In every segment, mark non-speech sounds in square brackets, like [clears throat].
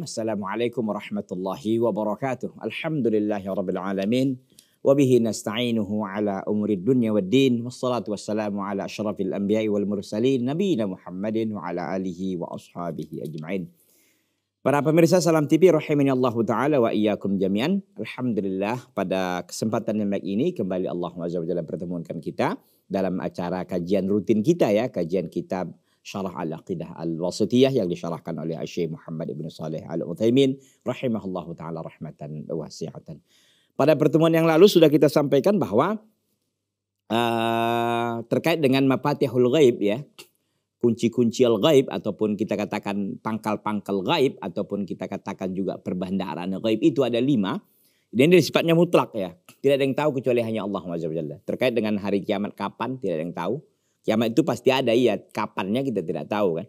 Karim. Assalamualaikum warahmatullahi wabarakatuh. Alhamdulillahirrabbilalamin. Wabihi nasta'inuhu ala umurid dunya wa din. Wassalatu wassalamu ala ashrafil anbiya'i wal mursalin. Nabi Muhammadin wa ala alihi wa ashabihi ajma'in. Para pemirsa Salam TV rahimani Allah taala wa iyyakum jami'an. Alhamdulillah pada kesempatan yang baik ini kembali Allah Azza wa Jalla pertemukan kita dalam acara kajian rutin kita ya, kajian kitab Syarah Al-Aqidah Al-Wasitiyah yang disyarahkan oleh Syekh Muhammad Ibn Saleh Al-Uthaymin rahimahullahu taala rahmatan wasi'atan. Pada pertemuan yang lalu sudah kita sampaikan bahwa uh, terkait dengan mafatihul ghaib ya, kunci-kunci al-ghaib ataupun kita katakan pangkal-pangkal ghaib ataupun kita katakan juga perbandaran ghaib itu ada lima. Dan ini sifatnya mutlak ya. Tidak ada yang tahu kecuali hanya Allah SWT. Terkait dengan hari kiamat kapan tidak ada yang tahu. Kiamat ya, itu pasti ada iya, kapannya kita tidak tahu kan.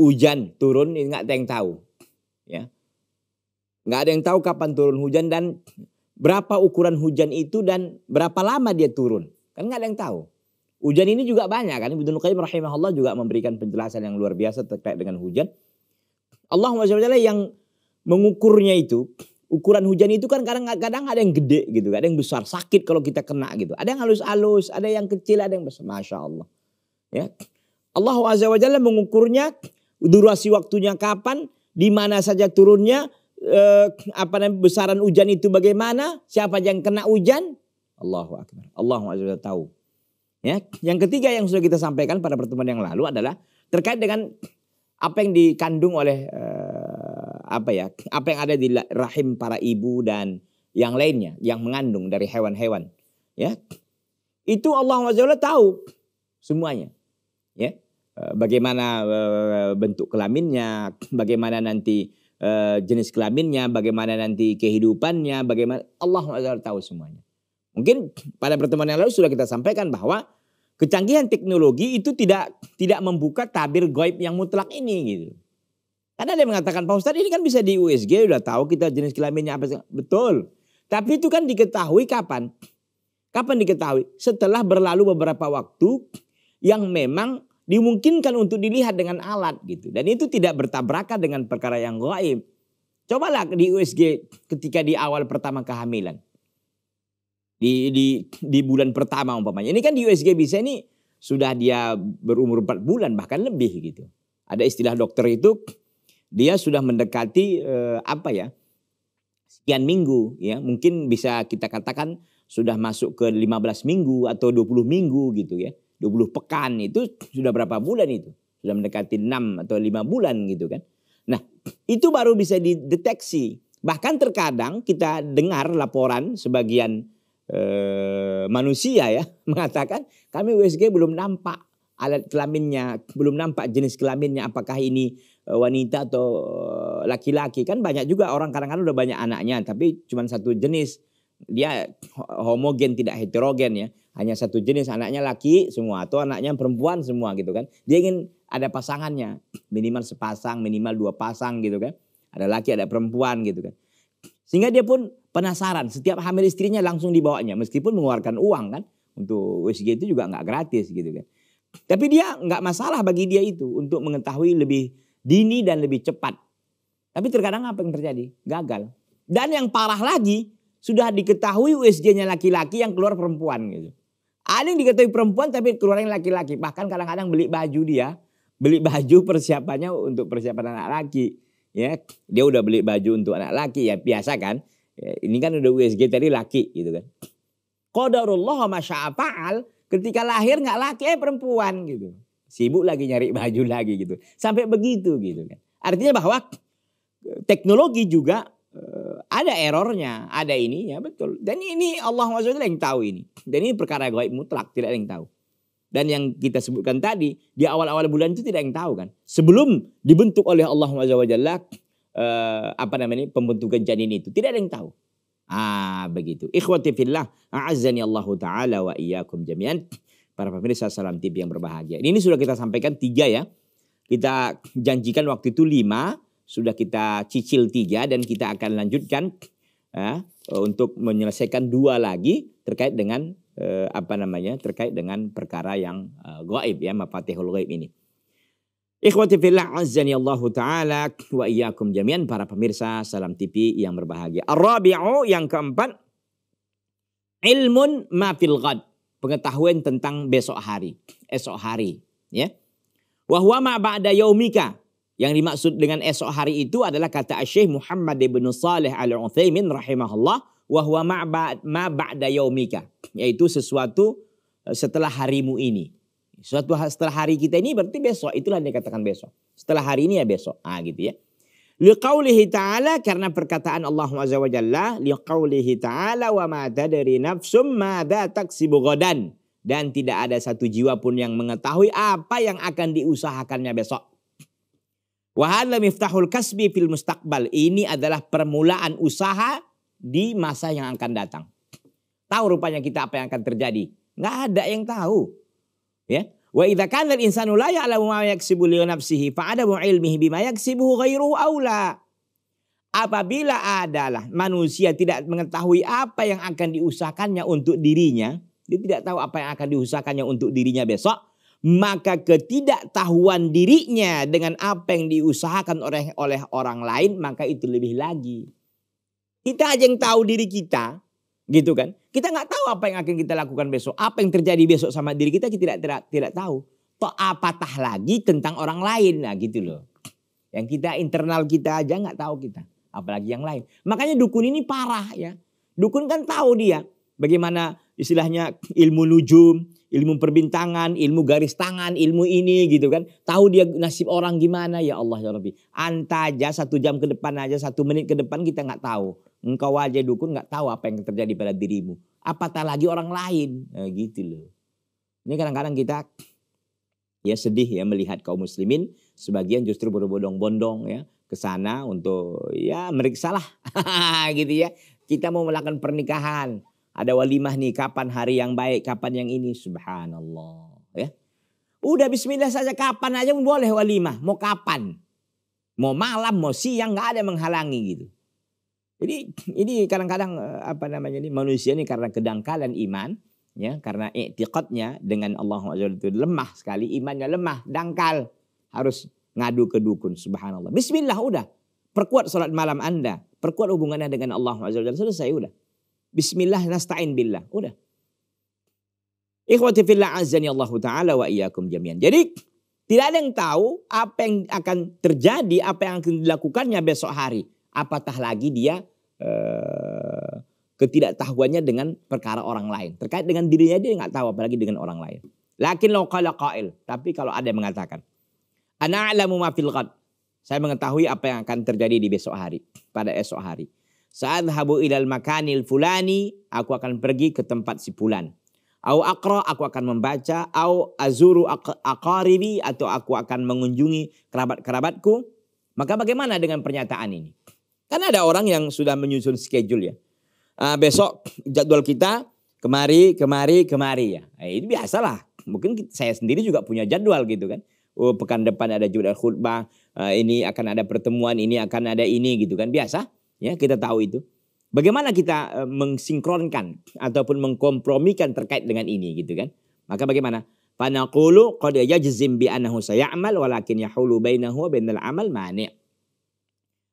Hujan turun ini nggak ada yang tahu. Ya. Nggak ada yang tahu kapan turun hujan dan berapa ukuran hujan itu dan berapa lama dia turun. Kan nggak ada yang tahu. Hujan ini juga banyak kan. Ibnu Qayyim rahimahullah juga memberikan penjelasan yang luar biasa terkait dengan hujan. Allah SWT yang mengukurnya itu ukuran hujan itu kan kadang-kadang ada yang gede gitu, ada yang besar, sakit kalau kita kena gitu. Ada yang halus-halus, ada yang kecil, ada yang besar. Masya Allah. Ya. Allah Azza wa Jalla mengukurnya durasi waktunya kapan, di mana saja turunnya, eh, apa namanya besaran hujan itu bagaimana, siapa yang kena hujan. Allah Akbar. Allah Azza wa tahu. Ya. Yang ketiga yang sudah kita sampaikan pada pertemuan yang lalu adalah terkait dengan apa yang dikandung oleh eh, apa ya apa yang ada di rahim para ibu dan yang lainnya yang mengandung dari hewan-hewan ya itu Allah SWT tahu semuanya ya eh, bagaimana eh, bentuk kelaminnya bagaimana nanti eh, jenis kelaminnya bagaimana nanti kehidupannya bagaimana Allah SWT tahu semuanya mungkin pada pertemuan yang lalu sudah kita sampaikan bahwa kecanggihan teknologi itu tidak tidak membuka tabir goib yang mutlak ini gitu karena ada mengatakan, Pak Ustadz ini kan bisa di USG, udah tahu kita jenis kelaminnya apa. Betul. Tapi itu kan diketahui kapan? Kapan diketahui? Setelah berlalu beberapa waktu yang memang dimungkinkan untuk dilihat dengan alat gitu. Dan itu tidak bertabrakan dengan perkara yang gaib. Cobalah di USG ketika di awal pertama kehamilan. Di, di, di bulan pertama umpamanya. Ini kan di USG bisa ini sudah dia berumur 4 bulan bahkan lebih gitu. Ada istilah dokter itu dia sudah mendekati eh, apa ya sekian minggu ya mungkin bisa kita katakan sudah masuk ke 15 minggu atau 20 minggu gitu ya 20 pekan itu sudah berapa bulan itu sudah mendekati 6 atau 5 bulan gitu kan nah itu baru bisa dideteksi bahkan terkadang kita dengar laporan sebagian eh, manusia ya [laughs] mengatakan kami USG belum nampak alat kelaminnya, belum nampak jenis kelaminnya apakah ini eh, wanita atau eh, laki-laki. Kan banyak juga orang kadang-kadang udah banyak anaknya tapi cuma satu jenis. Dia homogen tidak heterogen ya. Hanya satu jenis anaknya laki semua atau anaknya perempuan semua gitu kan. Dia ingin ada pasangannya. Minimal sepasang, minimal dua pasang gitu kan. Ada laki, ada perempuan gitu kan. Sehingga dia pun penasaran. Setiap hamil istrinya langsung dibawanya. Meskipun mengeluarkan uang kan. Untuk USG itu juga nggak gratis gitu kan. Tapi dia nggak masalah bagi dia itu untuk mengetahui lebih dini dan lebih cepat. Tapi terkadang apa yang terjadi? Gagal. Dan yang parah lagi, sudah diketahui USG-nya laki-laki yang keluar perempuan gitu. Ada yang diketahui perempuan tapi keluar yang laki-laki. Bahkan kadang-kadang beli baju dia, beli baju persiapannya untuk persiapan anak laki. Ya, dia udah beli baju untuk anak laki ya biasa kan. Ya, ini kan udah USG tadi laki gitu kan. Qadarullah masya Ketika lahir nggak laki eh perempuan gitu. Sibuk lagi nyari baju lagi gitu. Sampai begitu gitu kan. Artinya bahwa e, teknologi juga e, ada errornya, ada ininya betul. Dan ini Allah SWT yang tahu ini. Dan ini perkara gaib mutlak, tidak ada yang tahu. Dan yang kita sebutkan tadi di awal-awal bulan itu tidak ada yang tahu kan. Sebelum dibentuk oleh Allah SWT uh, e, apa namanya pembentukan janin itu tidak ada yang tahu. Ah, begitu. Ikhwati fillah, a'azzani Allah taala wa iyyakum jami'an. Para pemirsa Salam TV yang berbahagia. Ini sudah kita sampaikan tiga ya. Kita janjikan waktu itu lima, sudah kita cicil tiga dan kita akan lanjutkan ya, untuk menyelesaikan dua lagi terkait dengan eh, apa namanya terkait dengan perkara yang eh, gaib ya mafatihul gaib ini. Ikhwati fillah azzani Allahu taala wa iyyakum jami'an para pemirsa Salam TV yang berbahagia. Ar-rabi'u yang keempat ilmun ma fil ghad, pengetahuan tentang besok hari, esok hari, ya. Wa huwa ma ba'da yaumika. Yang dimaksud dengan esok hari itu adalah kata Syekh Muhammad bin Salih Al-Utsaimin rahimahullah wa huwa ma ba'da yaumika, yaitu sesuatu eh, setelah harimu ini. Suatu setelah hari kita ini berarti besok. Itulah yang dikatakan besok. Setelah hari ini ya besok. Ah gitu ya. Liqaulihi ta'ala karena perkataan Allah Azza wa Jalla. Liqaulihi ta'ala wa ma tadri nafsum ma taksibu godan. Dan tidak ada satu jiwa pun yang mengetahui apa yang akan diusahakannya besok. Wahala miftahul kasbi fil mustaqbal. Ini adalah permulaan usaha di masa yang akan datang. Tahu rupanya kita apa yang akan terjadi. Nggak ada yang tahu. Ya. Wa idza kana al-insanu la ya'lamu ma yaksibu li nafsihi fa adamu ilmihi bima yaksibuhu ghairuhu aula. Apabila adalah manusia tidak mengetahui apa yang akan diusahakannya untuk dirinya, dia tidak tahu apa yang akan diusahakannya untuk dirinya besok, maka ketidaktahuan dirinya dengan apa yang diusahakan oleh oleh orang lain maka itu lebih lagi. Kita aja yang tahu diri kita, Gitu kan? Kita nggak tahu apa yang akan kita lakukan besok, apa yang terjadi besok sama diri kita kita tidak tidak, tidak tahu. Toh tah lagi tentang orang lain lah gitu loh. Yang kita internal kita aja nggak tahu kita, apalagi yang lain. Makanya dukun ini parah ya. Dukun kan tahu dia bagaimana istilahnya ilmu nujum, ilmu perbintangan, ilmu garis tangan, ilmu ini gitu kan. Tahu dia nasib orang gimana ya Allah ya Rabbi. Anta aja satu jam ke depan aja, satu menit ke depan kita nggak tahu. Engkau aja dukun nggak tahu apa yang terjadi pada dirimu. Apatah lagi orang lain. Nah, gitu loh. Ini kadang-kadang kita ya sedih ya melihat kaum muslimin sebagian justru berbondong-bondong ya ke sana untuk ya meriksalah [laughs] gitu ya. Kita mau melakukan pernikahan, ada walimah nih kapan hari yang baik, kapan yang ini subhanallah ya. Udah bismillah saja kapan aja boleh walimah, mau kapan. Mau malam, mau siang nggak ada yang menghalangi gitu. Jadi ini kadang-kadang eh, apa namanya ini manusia ini karena kedangkalan iman ya karena i'tiqadnya dengan Allah itu lemah sekali imannya lemah dangkal harus ngadu ke dukun subhanallah bismillah udah perkuat salat malam Anda perkuat hubungannya dengan Allah selesai udah bismillah nasta'in billah udah Ikhwati fillah azani Allah taala wa iyyakum jami'an. Jadi tidak ada yang tahu apa yang akan terjadi, apa yang akan dilakukannya besok hari apatah lagi dia uh, ketidaktahuannya dengan perkara orang lain. Terkait dengan dirinya dia nggak tahu apalagi dengan orang lain. Lakin lo qail, tapi kalau ada yang mengatakan, ana ma Saya mengetahui apa yang akan terjadi di besok hari, pada esok hari. Saat habu ilal makanil fulani, aku akan pergi ke tempat si fulan. Au akro, aku akan membaca. Au azuru akaribi, atau aku akan mengunjungi kerabat-kerabatku. Maka bagaimana dengan pernyataan ini? Kan ada orang yang sudah menyusun schedule ya. Uh, besok jadwal kita kemari, kemari, kemari ya. Eh, itu biasalah. Mungkin saya sendiri juga punya jadwal gitu kan. Oh, pekan depan ada jadwal khutbah, uh, ini akan ada pertemuan, ini akan ada ini gitu kan. Biasa ya kita tahu itu. Bagaimana kita uh, mensinkronkan ataupun mengkompromikan terkait dengan ini gitu kan. Maka bagaimana? Fanaqulu qad yajzim bi annahu say'amal walakin yahulu bainahu wa bainal amal mani'.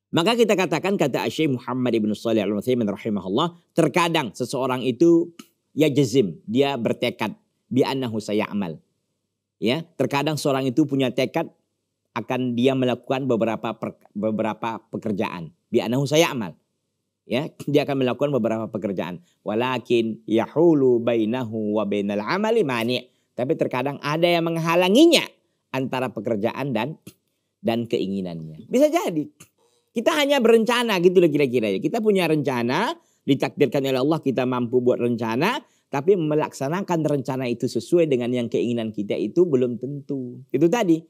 Maka kita katakan kata Syekh Muhammad Ibn Salih al Utsaimin rahimahullah, terkadang seseorang itu ya jazim, dia bertekad bi annahu amal. Ya, terkadang seorang itu punya tekad akan dia melakukan beberapa per, beberapa pekerjaan bi annahu amal. Ya, dia akan melakukan beberapa pekerjaan. Walakin yahulu bainahu wa bainal amali mani. Tapi terkadang ada yang menghalanginya antara pekerjaan dan dan keinginannya. Bisa jadi kita hanya berencana gitu loh kira-kira ya. Kita punya rencana, ditakdirkan oleh Allah kita mampu buat rencana, tapi melaksanakan rencana itu sesuai dengan yang keinginan kita itu belum tentu. Itu tadi.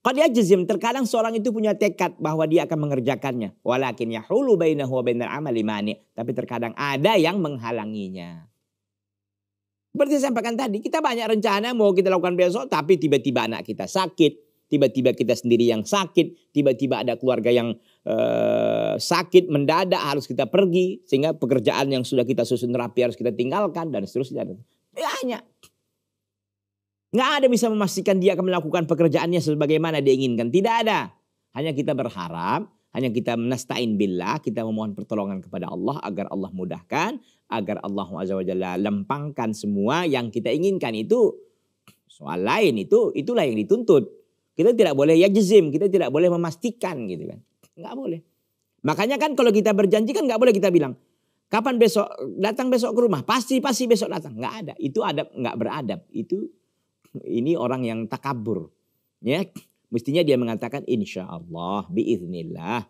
Kalau dia jazim, terkadang seorang itu punya tekad bahwa dia akan mengerjakannya. Walakin yahulu bainahu wa bainal amali mani. Tapi terkadang ada yang menghalanginya. Seperti saya sampaikan tadi, kita banyak rencana mau kita lakukan besok, tapi tiba-tiba anak kita sakit, tiba-tiba kita sendiri yang sakit, tiba-tiba ada keluarga yang eh, sakit mendadak harus kita pergi sehingga pekerjaan yang sudah kita susun rapi harus kita tinggalkan dan seterusnya. Banyak. Nggak ada bisa memastikan dia akan melakukan pekerjaannya sebagaimana dia inginkan. Tidak ada. Hanya kita berharap, hanya kita menastain bila kita memohon pertolongan kepada Allah agar Allah mudahkan, agar Allah wajah lempangkan semua yang kita inginkan itu soal lain itu itulah yang dituntut kita tidak boleh ya jizim kita tidak boleh memastikan gitu kan. Enggak boleh. Makanya kan kalau kita berjanji kan enggak boleh kita bilang, kapan besok datang besok ke rumah, pasti pasti besok datang. Enggak ada, itu adab enggak beradab. Itu ini orang yang takabur. Ya, mestinya dia mengatakan insya Allah, biiznillah.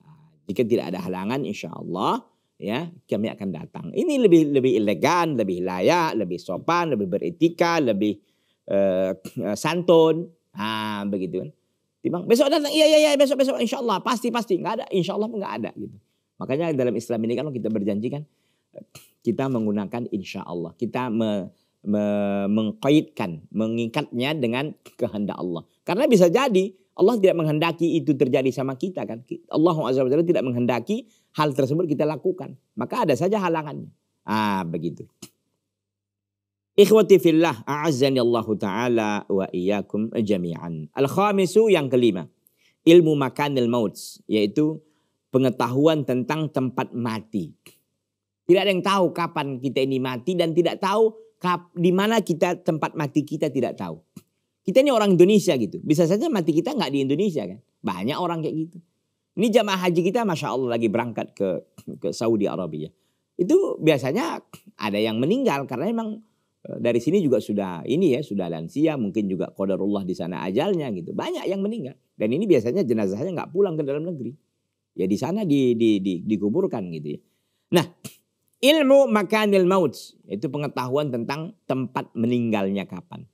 Nah, jika tidak ada halangan, insya Allah, ya kami akan datang. Ini lebih lebih elegan, lebih layak, lebih sopan, lebih beretika, lebih uh, santun. Ah begitu kan. Dibilang besok datang, iya iya iya besok besok insya Allah pasti pasti nggak ada insya Allah nggak ada gitu. Makanya dalam Islam ini kan kita berjanji kan kita menggunakan insya Allah. Kita me, me, mengkaitkan, mengikatnya dengan kehendak Allah. Karena bisa jadi Allah tidak menghendaki itu terjadi sama kita kan. Allah SWT tidak menghendaki hal tersebut kita lakukan. Maka ada saja halangannya. Ah begitu. Ikhwati fillah a'azzani Allah taala wa iyyakum jami'an. Al-khamisu yang kelima, ilmu makanil maut yaitu pengetahuan tentang tempat mati. Tidak ada yang tahu kapan kita ini mati dan tidak tahu di mana kita tempat mati kita tidak tahu. Kita ini orang Indonesia gitu. Bisa saja mati kita nggak di Indonesia kan. Banyak orang kayak gitu. Ini jamaah haji kita Masya Allah lagi berangkat ke, ke Saudi Arabia. Itu biasanya ada yang meninggal karena memang Eh, dari sini juga sudah ini ya sudah lansia mungkin juga kodarullah di sana ajalnya gitu banyak yang meninggal dan ini biasanya jenazahnya nggak pulang ke dalam negeri ya di sana di, di, di, dikuburkan gitu ya nah ilmu makanil maut itu pengetahuan tentang tempat meninggalnya kapan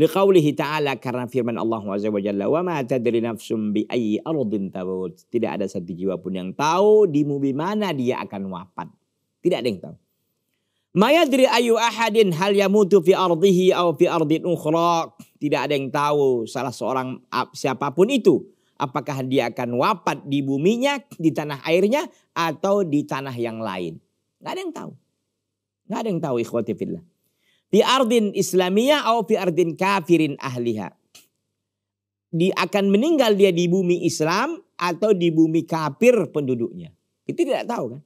liqaulihi ta'ala karena firman Allah azza wa jalla wa ma tadri nafsum bi ayyi ardin tabut tidak ada satu jiwa pun yang tahu di bumi mana dia akan wafat tidak ada yang tahu Mayadri ayu ahadin hal yamutu fi ardihi au fi ardin ukhra. Tidak ada yang tahu salah seorang siapapun itu. Apakah dia akan wafat di buminya, di tanah airnya, atau di tanah yang lain. Gak ada yang tahu. Gak ada yang tahu ikhwati fillah. Di ardin islamiyah atau fi ardin kafirin ahliha. dia akan meninggal dia di bumi Islam atau di bumi kafir penduduknya. Itu tidak tahu kan.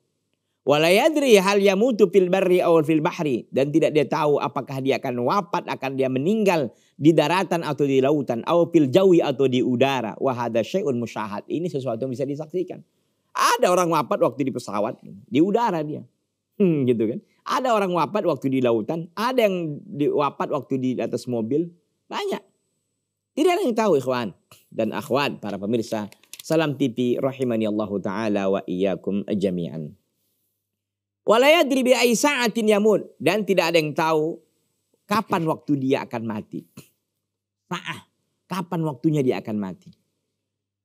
Walayadri hal yamutu fil barri awal fil bahri dan tidak dia tahu apakah dia akan wafat akan dia meninggal di daratan atau di lautan atau fil jawi atau di udara wahada syai'un musyahad ini sesuatu yang bisa disaksikan ada orang wafat waktu di pesawat di udara dia hmm, gitu kan ada orang wafat waktu di lautan ada yang wafat waktu di atas mobil banyak tidak ada yang tahu ikhwan dan akhwat para pemirsa salam TV rahimani Allah taala wa iyyakum jami'an Walayadri bi yamun dan tidak ada yang tahu kapan waktu dia akan mati. Sa'ah, kapan waktunya dia akan mati.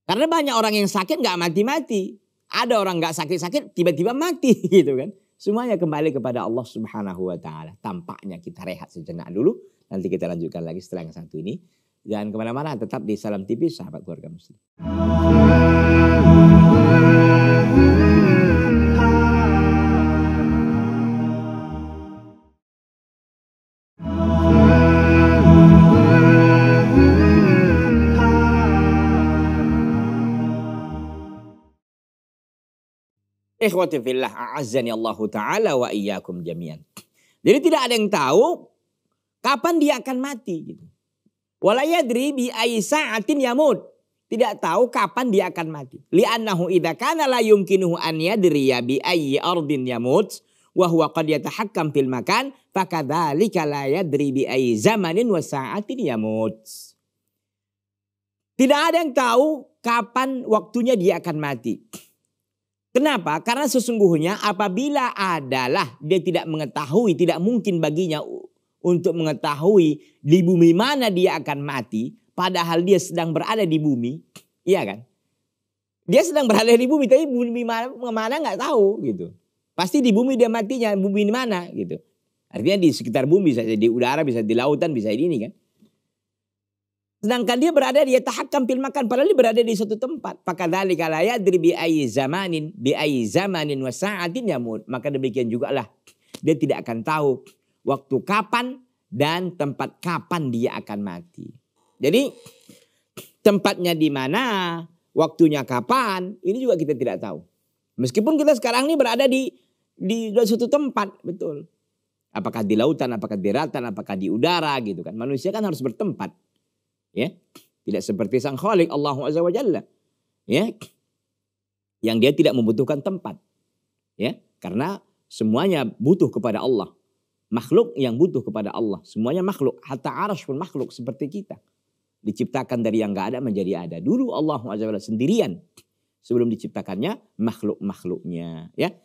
Karena banyak orang yang sakit nggak mati-mati. Ada orang nggak sakit-sakit tiba-tiba mati [laughs] gitu kan. Semuanya kembali kepada Allah Subhanahu wa taala. Tampaknya kita rehat sejenak dulu, nanti kita lanjutkan lagi setelah yang satu ini. Jangan kemana-mana, tetap di Salam TV Sahabat Keluarga Muslim. Ikhwati fillah a'azzani Allahu taala wa iyyakum jami'an. Jadi tidak ada yang tahu kapan dia akan mati gitu. Walayadri bi atin yamut. Tidak tahu kapan dia akan mati. Li'annahu idha kana la yumkinuhu an yadriya bi ayyi ardin yamut Wahuwa qad yatahakkam fil makan Fakadhalika la yadri bi ayyi zamanin wa sa'atin yamut. Tidak ada yang tahu kapan waktunya dia akan mati. Kenapa? Karena sesungguhnya apabila adalah dia tidak mengetahui, tidak mungkin baginya untuk mengetahui di bumi mana dia akan mati, padahal dia sedang berada di bumi, iya kan? Dia sedang berada di bumi, tapi bumi mana, mana nggak tahu gitu. Pasti di bumi dia matinya, bumi mana gitu. Artinya di sekitar bumi bisa di udara, bisa di lautan, bisa di ini kan. Sedangkan dia berada di tahakam pil makan. Padahal dia berada di suatu tempat. Maka dari kalaya dari bi'ayi zamanin. Bi'ayi zamanin wa sa'atin mud Maka demikian juga lah. Dia tidak akan tahu waktu kapan dan tempat kapan dia akan mati. Jadi tempatnya di mana, waktunya kapan, ini juga kita tidak tahu. Meskipun kita sekarang ini berada di di suatu tempat, betul. Apakah di lautan, apakah di daratan, apakah di udara gitu kan. Manusia kan harus bertempat. Ya. Tidak seperti sang Khalik Allah Azza wa Jalla. Ya. Yang dia tidak membutuhkan tempat. Ya. Karena semuanya butuh kepada Allah. Makhluk yang butuh kepada Allah. Semuanya makhluk. Hatta arash pun makhluk seperti kita. Diciptakan dari yang enggak ada menjadi ada. Dulu Allah Azza wa Jalla sendirian. Sebelum diciptakannya makhluk-makhluknya. Ya.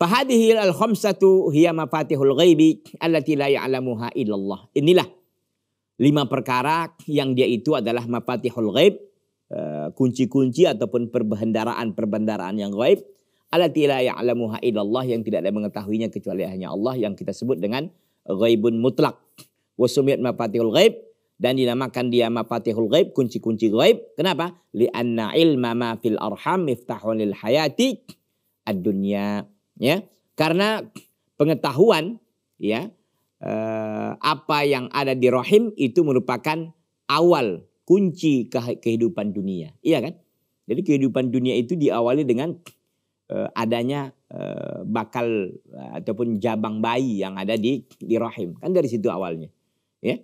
Fahadihil al-khamsatu hiya mafatihul ghaibi allati la ya'lamuha illallah. Inilah lima perkara yang dia itu adalah mafatihul ghaib, eh, kunci-kunci ataupun perbendaraan-perbendaraan yang gaib. Alati la ya'lamuha illallah yang tidak ada mengetahuinya kecuali hanya Allah yang kita sebut dengan ghaibun mutlak. Wasumiyat mafatihul ghaib dan dinamakan dia mafatihul ghaib, kunci-kunci gaib. Kenapa? li anna ilma ma fil arham miftahun lil hayati ad-dunya. Ya. Karena pengetahuan ya eh, apa yang ada di rahim itu merupakan awal kunci kehidupan dunia. Iya kan? Jadi kehidupan dunia itu diawali dengan eh, adanya eh, bakal eh, ataupun jabang bayi yang ada di di rahim. Kan dari situ awalnya. Ya.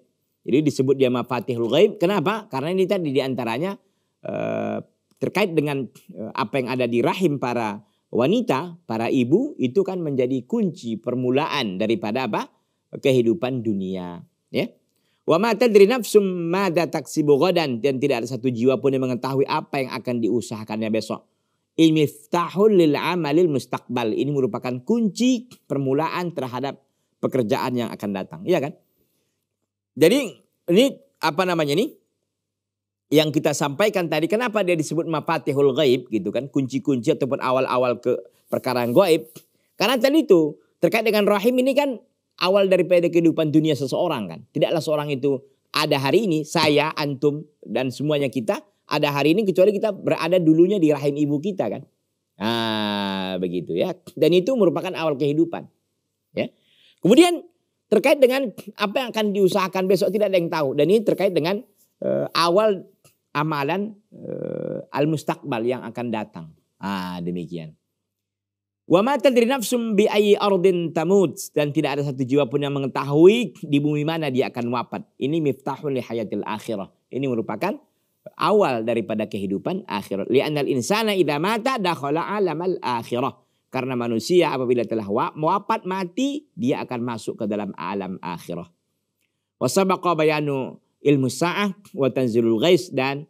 Jadi disebut dia mafatihul ghaib. Kenapa? Karena ini tadi diantaranya eh, terkait dengan eh, apa yang ada di rahim para wanita, para ibu itu kan menjadi kunci permulaan daripada apa? kehidupan dunia, ya. Wa ma tadri nafsum madza taksibu ghadan dan tidak ada satu jiwa pun yang mengetahui apa yang akan diusahakannya besok. Imiftahul lil amalil mustaqbal. Ini merupakan kunci permulaan terhadap pekerjaan yang akan datang, iya kan? Jadi ini apa namanya ini? Yang kita sampaikan tadi kenapa dia disebut mafatihul gaib, gitu kan, kunci-kunci ataupun awal-awal ke perkara gaib? Karena tadi itu terkait dengan rahim ini kan awal daripada kehidupan dunia seseorang kan. Tidaklah seorang itu ada hari ini saya, antum dan semuanya kita ada hari ini kecuali kita berada dulunya di rahim ibu kita kan. Nah, begitu ya. Dan itu merupakan awal kehidupan. Ya. Kemudian terkait dengan apa yang akan diusahakan besok tidak ada yang tahu dan ini terkait dengan uh, awal amalan uh, eh, al mustakbal yang akan datang. Ah, demikian. Wa ma tadri nafsum bi ayyi ardin tamut dan tidak ada satu jiwa pun yang mengetahui di bumi mana dia akan wafat. Ini miftahun li hayatil akhirah. Ini merupakan awal daripada kehidupan akhirat. Li'annal insana idza mata dakhala alamal akhirah. Karena manusia apabila telah wafat mati, dia akan masuk ke dalam alam akhirah. Wa sabaqa bayanu ilmu sa'ah wa tanzilul ghais dan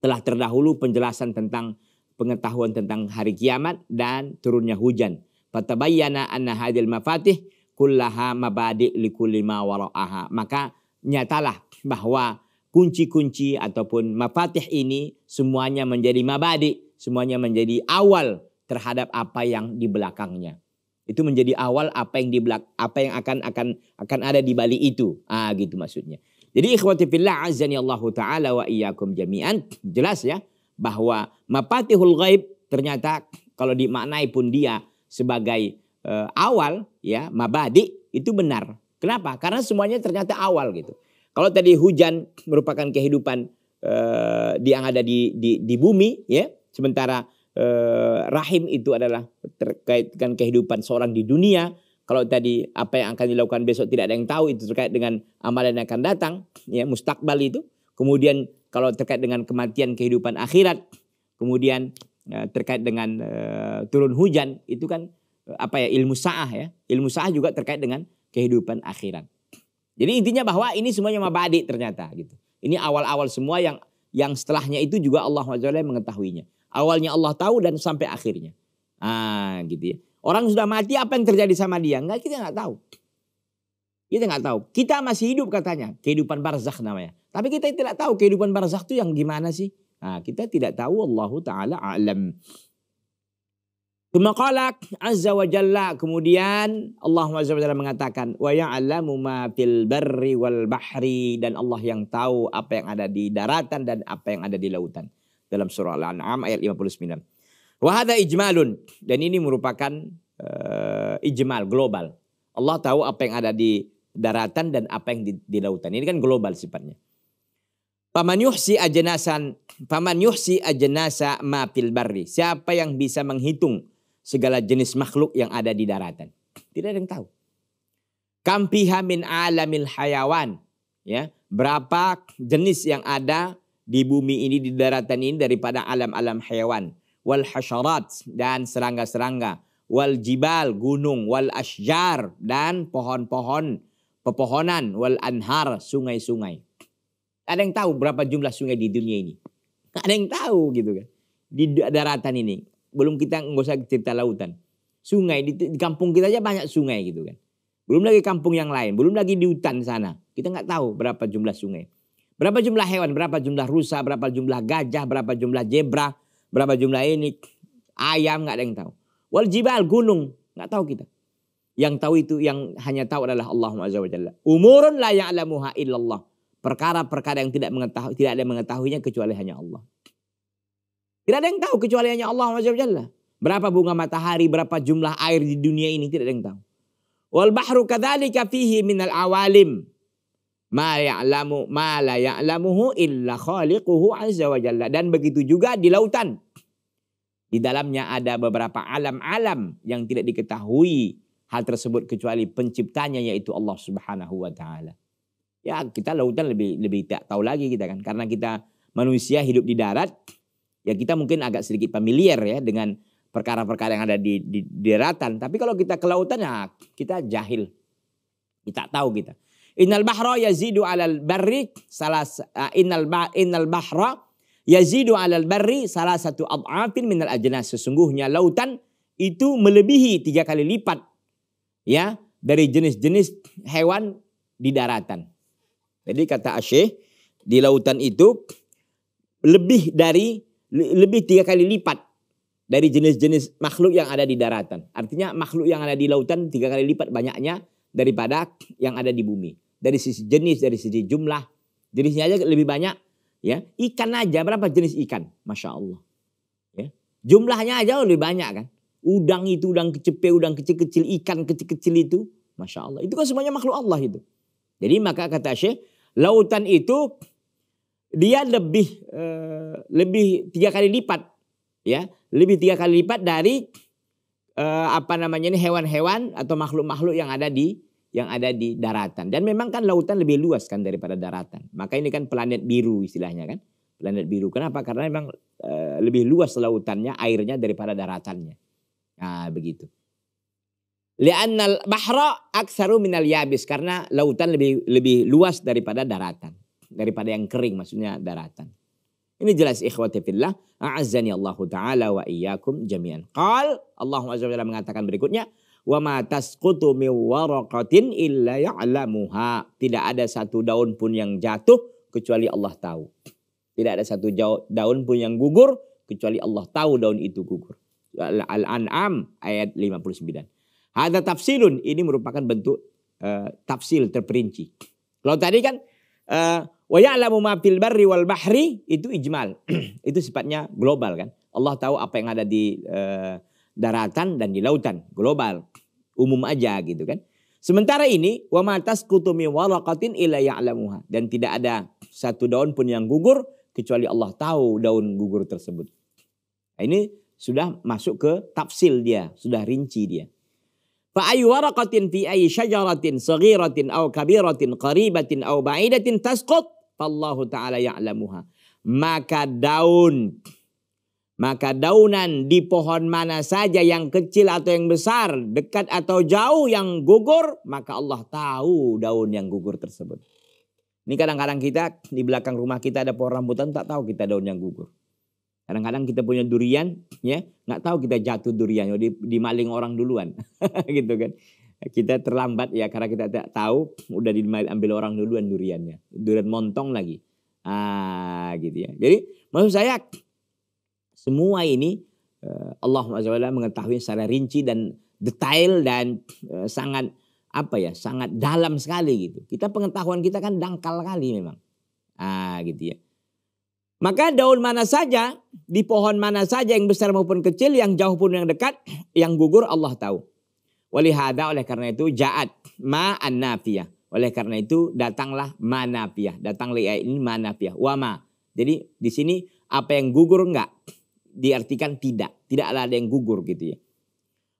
telah terdahulu penjelasan tentang pengetahuan tentang hari kiamat dan turunnya hujan. Fatabayyana anna hadil mafatih kullaha mabadi likulli ma wara'aha. Maka nyatalah bahwa kunci-kunci ataupun mafatih ini semuanya menjadi mabadi, semuanya menjadi awal terhadap apa yang di belakangnya. Itu menjadi awal apa yang di belak apa yang akan akan akan ada di balik itu. Ah gitu maksudnya. Jadi ikhwati fillah azani Allah taala wa iyyakum jami'an. Jelas ya bahwa mafatihul ghaib ternyata kalau dimaknai pun dia sebagai e, awal ya mabadi itu benar. Kenapa? Karena semuanya ternyata awal gitu. Kalau tadi hujan merupakan kehidupan e, yang ada di, di di bumi ya, sementara e, rahim itu adalah terkait dengan kehidupan seorang di dunia. Kalau tadi apa yang akan dilakukan besok tidak ada yang tahu itu terkait dengan amalan yang akan datang ya mustakbal itu. Kemudian kalau terkait dengan kematian kehidupan akhirat, kemudian e, terkait dengan uh, turun hujan itu kan e, apa ya ilmu sah, ya. Ilmu sah juga terkait dengan kehidupan akhirat. Jadi intinya bahwa ini semuanya mabadi ternyata gitu. Ini awal-awal semua yang yang setelahnya itu juga Allah Wajalla mengetahuinya. Awalnya Allah tahu dan sampai akhirnya. Ah gitu ya. Orang sudah mati apa yang terjadi sama dia? Enggak kita nggak tahu. Kita nggak tahu. Kita masih hidup katanya. Kehidupan barzakh namanya. Tapi kita tidak tahu kehidupan barzakh itu yang gimana sih. Nah, kita tidak tahu Allah Ta'ala alam. kemakalak azza wa jalla. Kemudian Allah azza wa jalla mengatakan. Wa ya'alamu ma fil barri wal bahri. Dan Allah yang tahu apa yang ada di daratan dan apa yang ada di lautan. Dalam surah Al-An'am ayat 59. Wahada ijmalun. Dan ini merupakan uh, ijmal global. Allah tahu apa yang ada di daratan dan apa yang di, di lautan. Ini kan global sifatnya. Paman yuhsi ajnasan, paman yuhsi ajenasa ma fil barri. Siapa yang bisa menghitung segala jenis makhluk yang ada di daratan? Tidak ada yang tahu. Kampiha min alamil hayawan. Ya, berapa jenis yang ada di bumi ini, di daratan ini daripada alam-alam hayawan. Wal hasyarat dan serangga-serangga. Wal jibal, gunung. Wal asjar dan pohon-pohon pepohonan wal anhar sungai-sungai. Ada yang tahu berapa jumlah sungai di dunia ini? Ada yang tahu gitu kan? Di daratan ini belum kita nggak usah cerita lautan. Sungai di, di kampung kita aja banyak sungai gitu kan. Belum lagi kampung yang lain, belum lagi di hutan sana. Kita nggak tahu berapa jumlah sungai. Berapa jumlah hewan, berapa jumlah rusa, berapa jumlah gajah, berapa jumlah zebra, berapa jumlah ini ayam nggak ada yang tahu. Wal jibal gunung nggak tahu kita. Yang tahu itu yang hanya tahu adalah Allah Azza wa Jalla. Umurun la ya'lamuha illallah. Perkara-perkara yang tidak mengetahui tidak ada yang mengetahuinya kecuali hanya Allah. Tidak ada yang tahu kecuali hanya Allah Azza wa Jalla. Berapa bunga matahari, berapa jumlah air di dunia ini tidak ada yang tahu. Wal bahru kadzalika fihi minal awalim ma ya'lamu ma la ya'lamuhu illa khaliquhu azza wa jalla dan begitu juga di lautan di dalamnya ada beberapa alam-alam yang tidak diketahui hal tersebut kecuali penciptanya yaitu Allah Subhanahu wa taala. Ya, kita lautan lebih lebih tak tahu lagi kita kan karena kita manusia hidup di darat ya kita mungkin agak sedikit familiar ya dengan perkara-perkara yang ada di, di, di daratan. Tapi kalau kita ke lautan ya kita jahil. Kita tahu kita. Innal bahra yazidu 'alal barri salah ah, innal ba, innal bahra yazidu 'alal barri salah satu ad'afin minal ajnas sesungguhnya lautan itu melebihi tiga kali lipat ya dari jenis-jenis hewan di daratan. Jadi kata Asyik, di lautan itu lebih dari lebih tiga kali lipat dari jenis-jenis makhluk yang ada di daratan. Artinya makhluk yang ada di lautan tiga kali lipat banyaknya daripada yang ada di bumi. Dari sisi jenis, dari sisi jumlah, jenisnya aja lebih banyak. Ya, ikan aja berapa jenis ikan, masya Allah. Ya. Jumlahnya aja lebih banyak kan. Udang itu, udang kecepe, udang kecil-kecil, ikan kecil-kecil itu. Masya Allah. Itu kan semuanya makhluk Allah itu. Jadi maka kata Syekh, lautan itu dia lebih eh, lebih tiga kali lipat ya lebih tiga kali lipat dari eh, apa namanya ini hewan-hewan atau makhluk-makhluk yang ada di yang ada di daratan. Dan memang kan lautan lebih luas kan daripada daratan. Maka ini kan planet biru istilahnya kan. Planet biru. Kenapa? Karena memang eh, lebih luas lautannya, airnya daripada daratannya. Nah, begitu. Li'annal bahra aksaru minal yabis. Karena lautan lebih lebih luas daripada daratan. Daripada yang kering maksudnya daratan. Ini jelas ikhwati fillah. A'azzani Allah Ta'ala wa iyyakum jami'an. Qal Allah Azza wa mengatakan berikutnya. Wa ma tasqutu min waraqatin illa ya'lamuha. Tidak ada satu daun pun yang jatuh kecuali Allah tahu. Tidak ada satu daun pun yang gugur kecuali Allah tahu daun itu gugur. Al-An'am ayat 59. Ada tafsilun ini merupakan bentuk uh, eh, tafsir terperinci. Kalau tadi kan eh, wa ya'lamu ma fil barri wal bahri itu ijmal. [clears throat] itu sifatnya global kan. Allah tahu apa yang ada di uh, daratan dan di lautan, global. Umum aja gitu kan. Sementara ini wa ma tasqutu min waraqatin illa ya'lamuha dan tidak ada satu daun pun yang gugur kecuali Allah tahu daun gugur tersebut. Nah, ini sudah masuk ke tafsil dia, sudah rinci dia. Fa ayu waraqatin fi ayi syajaratin saghiratin aw kabiratin qaribatin aw ba'idatin tasqut fallahu ta'ala ya'lamuha. Maka daun maka daunan di pohon mana saja yang kecil atau yang besar, dekat atau jauh yang gugur, maka Allah tahu daun yang gugur tersebut. Ini kadang-kadang kita di belakang rumah kita ada pohon rambutan tak tahu kita daun yang gugur. Kadang-kadang kita punya durian, ya nggak tahu kita jatuh durian, oh, di, dimaling orang duluan, [laughs] gitu kan. Kita terlambat ya karena kita tidak tahu udah diambil orang duluan duriannya, durian montong lagi, ah gitu ya. Jadi maksud saya semua ini eh, Allah SWT mengetahui secara rinci dan detail dan eh, sangat apa ya sangat dalam sekali gitu. Kita pengetahuan kita kan dangkal kali memang, ah gitu ya. Maka daun mana saja, di pohon mana saja yang besar maupun kecil, yang jauh pun yang dekat, yang gugur Allah tahu. Walihada oleh karena itu jaat ma'an nafiyah. Oleh karena itu datanglah manafiyah. Datang li'ai ini manafiyah. Wama. Jadi di sini apa yang gugur enggak? Diartikan tidak. Tidak ada yang gugur gitu ya.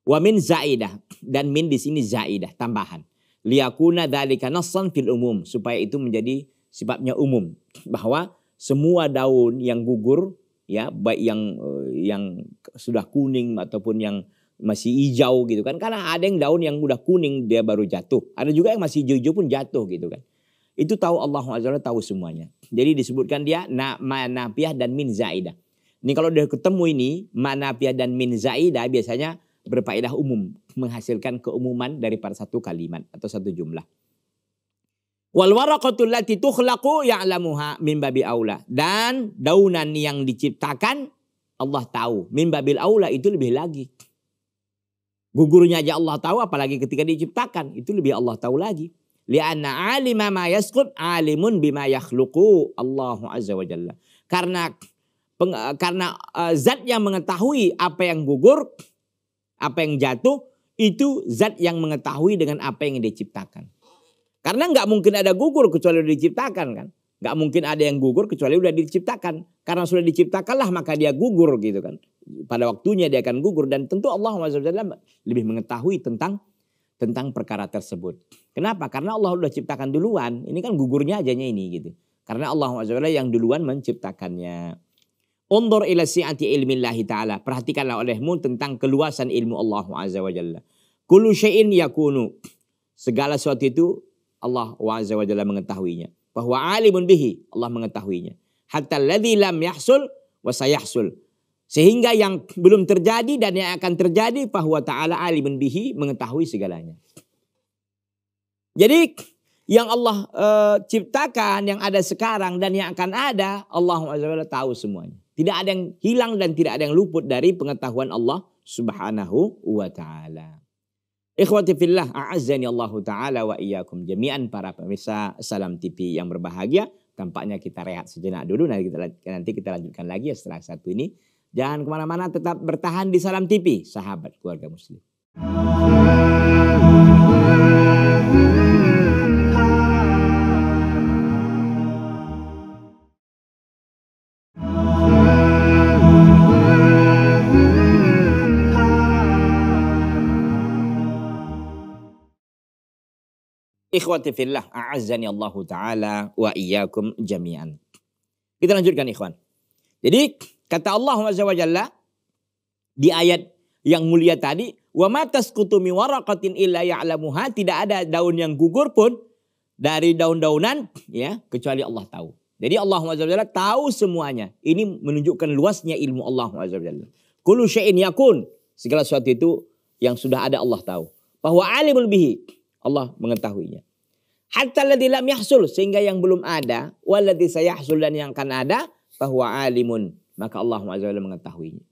Wa min zaidah. Dan min di sini zaidah tambahan. Liyakuna dalika nassan fil umum. Supaya itu menjadi sifatnya umum. Bahwa semua daun yang gugur ya baik yang eh, yang sudah kuning ataupun yang masih hijau gitu kan karena ada yang daun yang udah kuning dia baru jatuh ada juga yang masih hijau pun jatuh gitu kan itu tahu Allah Azza tahu semuanya jadi disebutkan dia na manapiyah dan min zaidah ini kalau udah ketemu ini manapiyah dan min zaidah biasanya berfaedah umum menghasilkan keumuman dari para satu kalimat atau satu jumlah Wal waraqatul lati tukhlaqu ya'lamuha min babil aula. Dan daunan yang diciptakan Allah tahu. Min babil aula itu lebih lagi. Gugurnya aja Allah tahu apalagi ketika diciptakan. Itu lebih Allah tahu lagi. Lianna alima ma yaskut alimun bima yakhluqu Allahu azza wa jalla. Karena peng, karena uh, zat yang mengetahui apa yang gugur, apa yang jatuh itu zat yang mengetahui dengan apa yang diciptakan. Karena nggak mungkin ada gugur kecuali udah diciptakan kan. Nggak mungkin ada yang gugur kecuali udah diciptakan. Karena sudah diciptakanlah maka dia gugur gitu kan. Pada waktunya dia akan gugur dan tentu Allah SWT lebih mengetahui tentang tentang perkara tersebut. Kenapa? Karena Allah sudah ciptakan duluan. Ini kan gugurnya ajanya ini gitu. Karena Allah SWT yang duluan menciptakannya. Undur ila si'ati ilmillahi ta'ala. Perhatikanlah olehmu tentang keluasan ilmu Allah SWT. Kulu syai'in yakunu. Segala sesuatu itu Allah Azza wa Jalla mengetahuinya. Bahwa alimun bihi, Allah mengetahuinya. Hatta ladhi lam yahsul wa sayahsul. Sehingga yang belum terjadi dan yang akan terjadi bahwa ta'ala alimun bihi mengetahui segalanya. Jadi yang Allah e, ciptakan, yang ada sekarang dan yang akan ada, Allah Azza wa tahu semuanya. Tidak ada yang hilang dan tidak ada yang luput dari pengetahuan Allah Subhanahu wa taala. Ikhwati fillah, a'azzani Allah Ta'ala wa iyyakum jami'an para pemirsa Salam TV yang berbahagia. Tampaknya kita rehat sejenak dulu, nanti kita, nanti kita lanjutkan lagi ya setelah satu ini. Jangan kemana-mana, tetap bertahan di Salam TV, sahabat keluarga muslim. Ikhwati fillah, a'azzani Allah taala wa iyyakum jami'an. Kita lanjutkan ikhwan. Jadi kata Allah Azza wa Jalla di ayat yang mulia tadi, wa matas kutumi warakatin illa ya'lamuha, tidak ada daun yang gugur pun dari daun-daunan ya kecuali Allah tahu. Jadi Allah Azza wa Jalla tahu semuanya. Ini menunjukkan luasnya ilmu Allah Azza wa Jalla. Kullu syai'in yakun. Segala sesuatu itu yang sudah ada Allah tahu. Bahwa alimul bihi. Allah mengetahuinya. Hatta ladhi lam yahsul sehingga yang belum ada Waladhi sayahsul dan yang akan ada bahwa alimun maka Allah SWT mengetahuinya.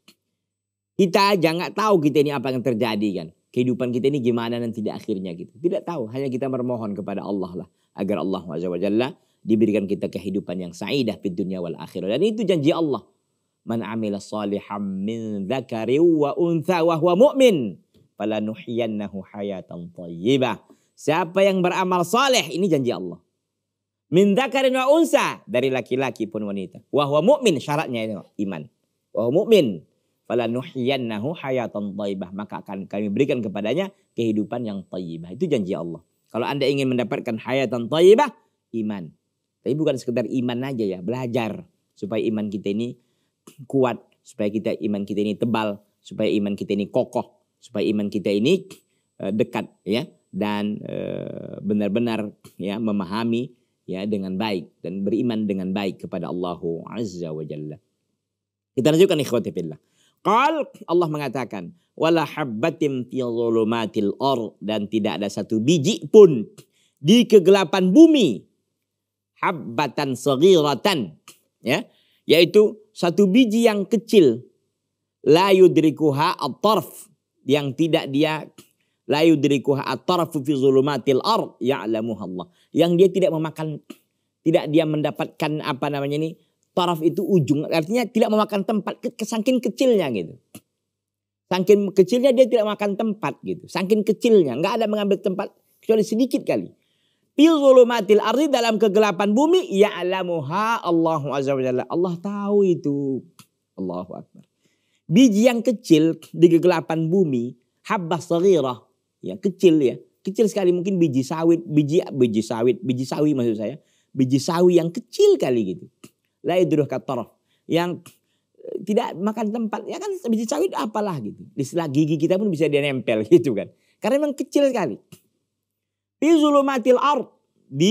Kita jangan tahu kita ini apa yang terjadi kan. Kehidupan kita ini gimana dan tidak akhirnya gitu. Tidak tahu, hanya kita bermohon kepada Allah lah agar Allah SWT diberikan kita kehidupan yang saidah di dunia wal akhirah. Dan itu janji Allah. Man amila saliham min dzakari wa untha wa huwa mu'min falanuhyiyannahu hayatan tayyibah. Siapa yang beramal soleh ini janji Allah. Minta dzakarin wa unsa dari laki-laki pun wanita. Wahwa mukmin syaratnya ini iman. Wahwa mukmin fala nuhyiyannahu hayatan thayyibah maka akan kami berikan kepadanya kehidupan yang thayyibah itu janji Allah kalau Anda ingin mendapatkan hayatan thayyibah iman tapi bukan sekedar iman aja ya belajar supaya iman kita ini kuat supaya kita iman kita ini tebal supaya iman kita ini kokoh supaya iman kita ini eh, dekat ya dan eh, benar-benar ya memahami ya dengan baik dan beriman dengan baik kepada Allah Azza wa Jalla. Kita lanjutkan ikhwati fillah. Qal Allah mengatakan wala habbatim fi zulumatil ar dan tidak ada satu biji pun di kegelapan bumi habbatan saghiratan ya yaitu satu biji yang kecil la yudrikuha at-tarf yang tidak dia La yudrikuha atarafu fi zulumatil ard ya'lamuha Allah. Yang dia tidak memakan tidak dia mendapatkan apa namanya ini taraf itu ujung artinya tidak memakan tempat kesangkin kecilnya gitu. Sangkin kecilnya dia tidak makan tempat gitu. Sangkin kecilnya nggak ada mengambil tempat kecuali sedikit kali. Fil zulumatil ardi dalam kegelapan bumi ya'lamuha Allahu azza wa jalla. Allah tahu itu. Allahu akbar. Biji yang kecil di kegelapan bumi habbah sagirah ya kecil ya kecil sekali mungkin biji sawit biji biji sawit biji sawi maksud saya biji sawi yang kecil kali gitu la idruh kataraf yang eh, tidak makan tempat ya kan biji sawit apalah gitu di setelah gigi kita pun bisa dia nempel [laughs] gitu kan karena memang kecil sekali fi zulumatil ard di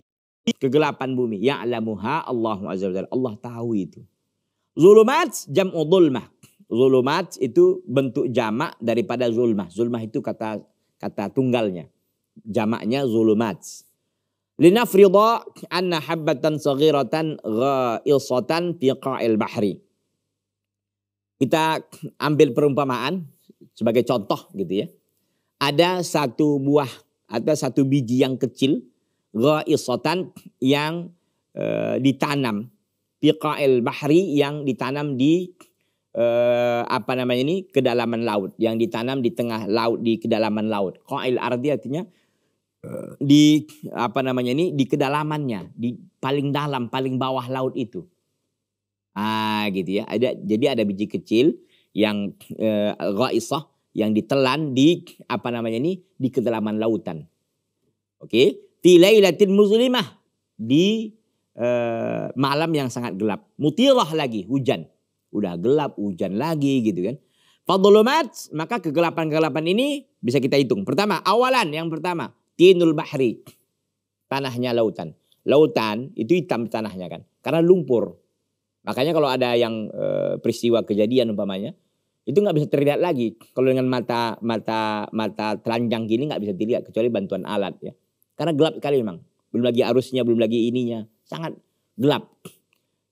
kegelapan bumi ya muha Allahu azza wajalla Allah tahu itu zulumat jam'u zulmah zulumat itu bentuk jamak daripada zulmah zulmah itu kata kata tunggalnya. Jamaknya zulumat. Linafridha anna habbatan saghiratan ghaisatan fi qa'il bahri. Kita ambil perumpamaan sebagai contoh gitu ya. Ada satu buah atau satu biji yang kecil ghaisatan yang e, ditanam fi qa'il bahri yang ditanam di uh, apa namanya ini kedalaman laut yang ditanam di tengah laut di kedalaman laut. Qail ardi artinya eh, di apa namanya ini di kedalamannya, di paling dalam, paling bawah laut itu. Ah, gitu ya. Ada jadi ada biji kecil yang ghaisah eh, ghaisah yang ditelan di apa namanya ini di kedalaman lautan. Oke, okay? tilailatin muslimah di malam yang sangat gelap. Mutirah lagi hujan udah gelap, hujan lagi gitu kan. Fadulumat, maka kegelapan-kegelapan ini bisa kita hitung. Pertama, awalan yang pertama, tinul bahri. Tanahnya lautan. Lautan itu hitam tanahnya kan, karena lumpur. Makanya kalau ada yang e, peristiwa kejadian umpamanya, itu nggak bisa terlihat lagi. Kalau dengan mata mata mata telanjang gini nggak bisa dilihat kecuali bantuan alat ya. Karena gelap sekali memang. Belum lagi arusnya, belum lagi ininya. Sangat gelap.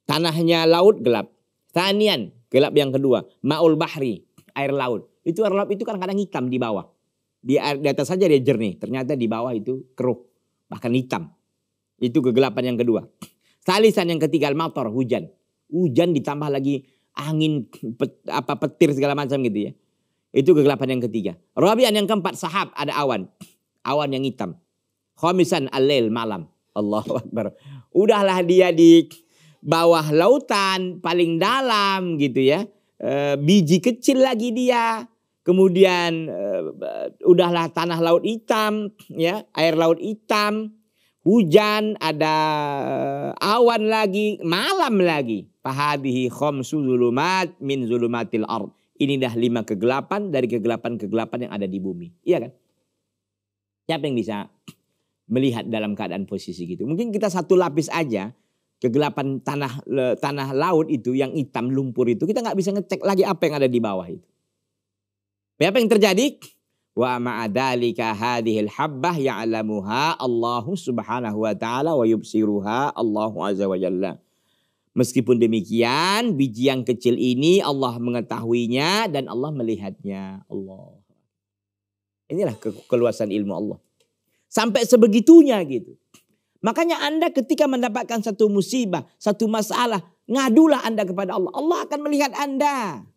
Tanahnya laut gelap. Tanian, gelap yang kedua, maul bahri, air laut. Itu air laut itu kadang-kadang hitam di bawah. Di, di atas saja dia jernih, ternyata di bawah itu keruh, bahkan hitam. Itu kegelapan yang kedua. Salisan yang ketiga, motor hujan. Hujan ditambah lagi angin, pet, apa petir segala macam gitu ya. Itu kegelapan yang ketiga. Rabian yang keempat, sahab, ada awan. Awan yang hitam. Khomisan al malam. Allah Akbar. Udahlah dia di bawah lautan paling dalam gitu ya. E, biji kecil lagi dia. Kemudian e, udahlah tanah laut hitam ya, air laut hitam, hujan, ada eh, awan lagi, malam lagi. Fahadihi khamsu zulumat min zulumatil ard. dah lima kegelapan dari kegelapan-kegelapan yang ada di bumi. Iya kan? Siapa yang bisa melihat dalam keadaan posisi gitu? Mungkin kita satu lapis aja kegelapan tanah tanah laut itu yang hitam lumpur itu kita nggak bisa ngecek lagi apa yang ada di bawah itu. Ya, apa yang terjadi? Wa ma'adalika hadhil habbah ya'lamuha Allahu subhanahu wa ta'ala wa yubsiruha Allahu azza wa jalla. Meskipun demikian, biji yang kecil ini Allah mengetahuinya dan Allah melihatnya. Allah. Inilah ke keluasan ilmu Allah. Sampai sebegitunya gitu. Makanya Anda ketika mendapatkan satu musibah, satu masalah, ngadulah Anda kepada Allah. Allah akan melihat Anda.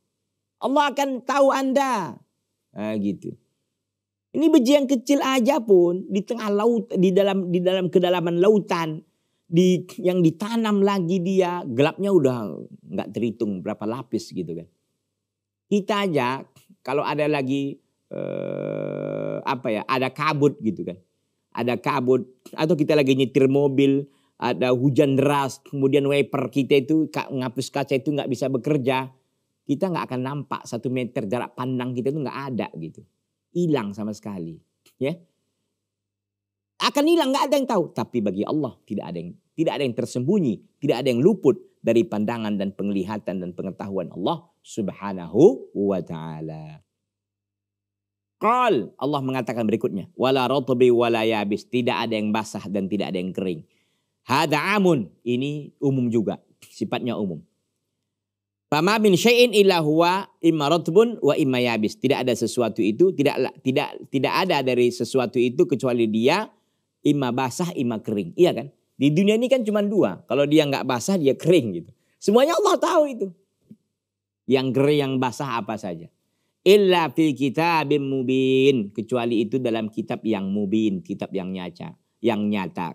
Allah akan tahu Anda. Nah, gitu. Ini biji yang kecil aja pun di tengah laut, di dalam di dalam kedalaman lautan, di yang ditanam lagi dia gelapnya udah nggak terhitung berapa lapis gitu kan. Kita aja kalau ada lagi eh, apa ya, ada kabut gitu kan ada kabut atau kita lagi nyetir mobil ada hujan deras kemudian wiper kita itu ngapus kaca itu nggak bisa bekerja kita nggak akan nampak satu meter jarak pandang kita itu nggak ada gitu hilang sama sekali ya akan hilang nggak ada yang tahu tapi bagi Allah tidak ada yang tidak ada yang tersembunyi tidak ada yang luput dari pandangan dan penglihatan dan pengetahuan Allah subhanahu wa ta'ala Qal Allah mengatakan berikutnya, wala ratbi wala yabis, tidak ada yang basah dan tidak ada yang kering. Hada amun, ini umum juga, sifatnya umum. Fama min syai'in illa huwa imma wa imma yabis. Tidak ada sesuatu itu, tidak tidak tidak ada dari sesuatu itu kecuali dia imma basah imma kering. Iya kan? Di dunia ini kan cuma dua. Kalau dia nggak basah dia kering gitu. Semuanya Allah tahu itu. Yang kering yang basah apa saja. Illa fi kitabim mubin. Kecuali itu dalam kitab yang mubin. Kitab yang nyata. Yang nyata.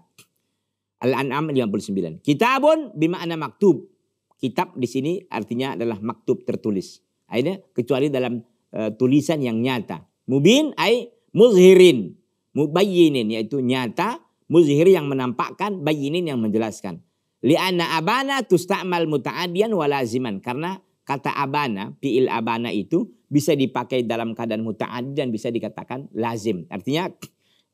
Al-An'am 59. Kitabun bima'na maktub. Kitab di sini artinya adalah maktub tertulis. Akhirnya kecuali dalam uh, tulisan yang nyata. Mubin ay muzhirin. Mubayyinin yaitu nyata. Muzhir yang menampakkan. Bayinin yang menjelaskan. Li'anna abana tusta'mal muta'adian walaziman. Karena kata abana, fi'il abana itu bisa dipakai dalam keadaan muta'ad dan bisa dikatakan lazim. Artinya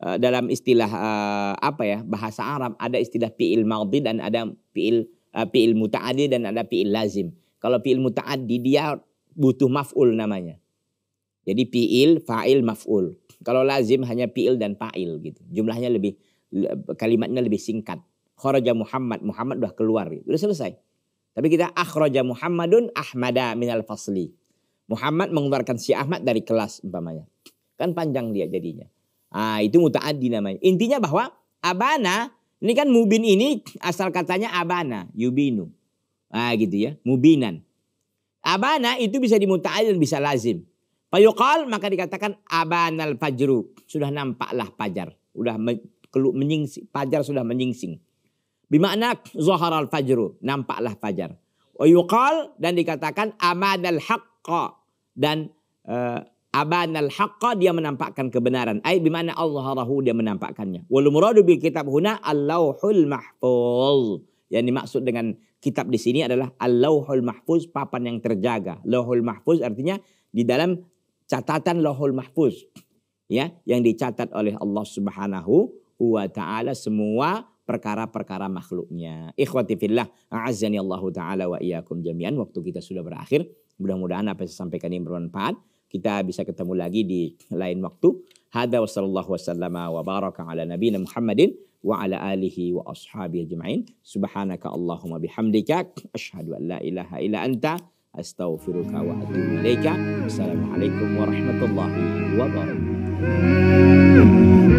eh, dalam istilah eh, apa ya bahasa Arab ada istilah fiil madhi dan ada fiil eh, fiil mutaaddi dan ada fiil lazim. Kalau fiil mutaaddi dia butuh maf'ul namanya. Jadi fiil, fa'il, maf'ul. Kalau lazim hanya fiil dan fa'il gitu. Jumlahnya lebih kalimatnya lebih singkat. Kharaja Muhammad, Muhammad sudah keluar sudah gitu. selesai. Tapi kita akhraja Muhammadun Ahmada minal fasli. Muhammad mengeluarkan si Ahmad dari kelas umpamanya. Kan panjang dia jadinya. Ah, itu mutaaddi namanya. Intinya bahwa abana ini kan mubin ini asal katanya abana, yubinu. Ah gitu ya, mubinan. Abana itu bisa dimutaaddi dan bisa lazim. Payuqal maka dikatakan abanal fajru. Sudah nampaklah pajar. Sudah menyingsing, pajar sudah menyingsing. Bimakna zoharal fajru. Nampaklah pajar. Wayuqal dan dikatakan amadal haqqa dan uh, eh, aban al haqqa dia menampakkan kebenaran. Ai bimana Allah rahu dia menampakkannya. Wal muradu bil kitab huna al-lauhul mahfuz. Yang dimaksud dengan kitab di sini adalah al-lauhul mahfuz, papan yang terjaga. Lauhul mahfuz artinya di dalam catatan lauhul mahfuz. Ya, yang dicatat oleh Allah Subhanahu wa taala semua perkara-perkara makhluknya. Ikhwati fillah, a'azzani Allah taala wa iyyakum jami'an. Waktu kita sudah berakhir. Mudah-mudahan apa yang saya sampaikan ini bermanfaat. Kita bisa ketemu lagi di lain waktu. Hada wa sallallahu wasallama wa baraka ala nabina Muhammadin wa ala alihi wa ashabihi ajma'in. Subhanaka Allahumma bihamdika. Ashadu an la ilaha ila anta. Astaghfiruka wa atubu ilaika. Assalamualaikum warahmatullahi wabarakatuh.